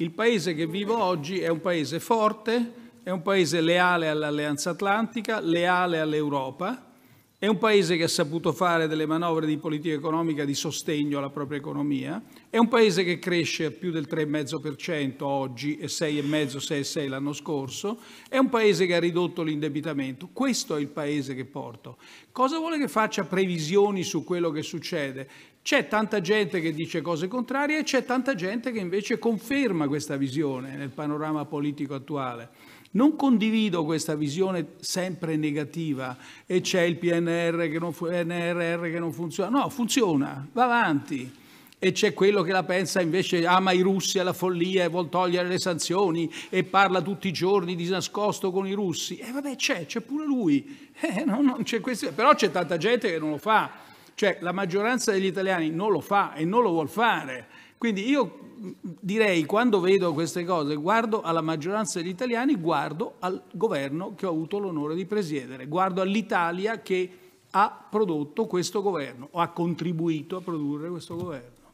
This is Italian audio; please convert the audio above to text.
Il paese che vivo oggi è un paese forte, è un paese leale all'alleanza atlantica, leale all'Europa, è un paese che ha saputo fare delle manovre di politica economica di sostegno alla propria economia, è un paese che cresce a più del 3,5% oggi e 6,5-6,6 l'anno scorso, è un paese che ha ridotto l'indebitamento. Questo è il paese che porto. Cosa vuole che faccia previsioni su quello che succede? C'è tanta gente che dice cose contrarie e c'è tanta gente che invece conferma questa visione nel panorama politico attuale. Non condivido questa visione sempre negativa e c'è il PNR che non, PNRR che non funziona. No, funziona, va avanti. E c'è quello che la pensa invece, ama i russi alla follia e vuol togliere le sanzioni e parla tutti i giorni di nascosto con i russi. E eh, vabbè c'è, c'è pure lui. Eh, no, no, c'è questo, però c'è tanta gente che non lo fa. Cioè la maggioranza degli italiani non lo fa e non lo vuol fare. Quindi io mm, direi, quando vedo queste cose, guardo alla maggioranza degli italiani, guardo al governo che ho avuto l'onore di presiedere, guardo all'Italia che ha prodotto questo governo o ha contribuito a produrre questo governo.